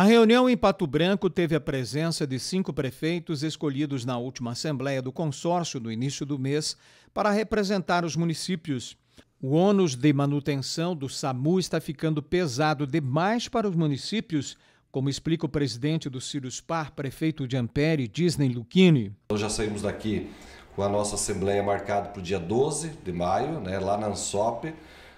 A reunião em Pato Branco teve a presença de cinco prefeitos escolhidos na última Assembleia do Consórcio no início do mês para representar os municípios. O ônus de manutenção do SAMU está ficando pesado demais para os municípios, como explica o presidente do Ciruspar, prefeito de Ampere, Disney Lucchini. Nós já saímos daqui com a nossa assembleia marcada para o dia 12 de maio, né, lá na ANSOP,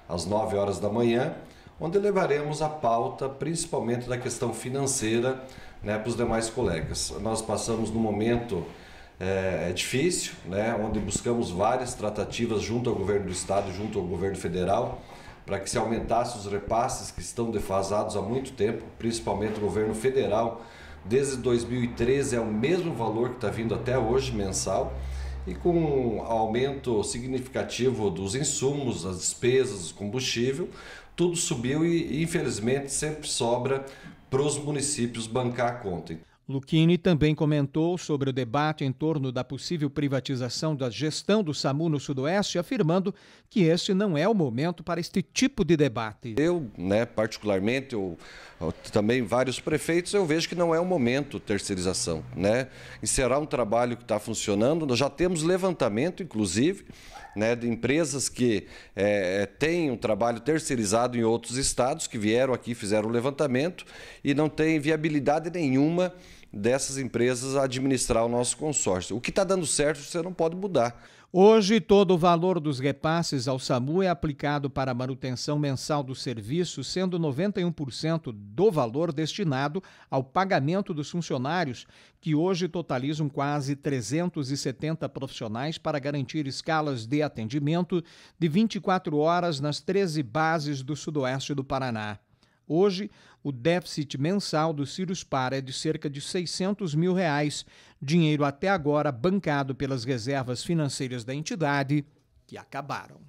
às 9 horas da manhã onde levaremos a pauta principalmente da questão financeira né, para os demais colegas. Nós passamos num momento eh, é, difícil, né, onde buscamos várias tratativas junto ao governo do estado, junto ao governo federal, para que se aumentasse os repasses que estão defasados há muito tempo, principalmente o governo federal. Desde 2013 é o mesmo valor que está vindo até hoje mensal e com aumento significativo dos insumos, as despesas, combustível, tudo subiu e infelizmente sempre sobra para os municípios bancar a conta. Luquini também comentou sobre o debate em torno da possível privatização da gestão do SAMU no Sudoeste, afirmando que esse não é o momento para este tipo de debate. Eu, né, particularmente, eu, também vários prefeitos, eu vejo que não é o momento terceirização. Né? E será um trabalho que está funcionando. Nós já temos levantamento, inclusive, né, de empresas que é, é têm um trabalho terceirizado em outros estados, que vieram aqui, fizeram o levantamento e não tem viabilidade nenhuma dessas empresas a administrar o nosso consórcio. O que está dando certo, você não pode mudar. Hoje, todo o valor dos repasses ao SAMU é aplicado para a manutenção mensal do serviço, sendo 91% do valor destinado ao pagamento dos funcionários, que hoje totalizam quase 370 profissionais para garantir escalas de atendimento de 24 horas nas 13 bases do sudoeste do Paraná. Hoje, o déficit mensal do Sirius-Par é de cerca de 600 mil reais, dinheiro até agora bancado pelas reservas financeiras da entidade, que acabaram.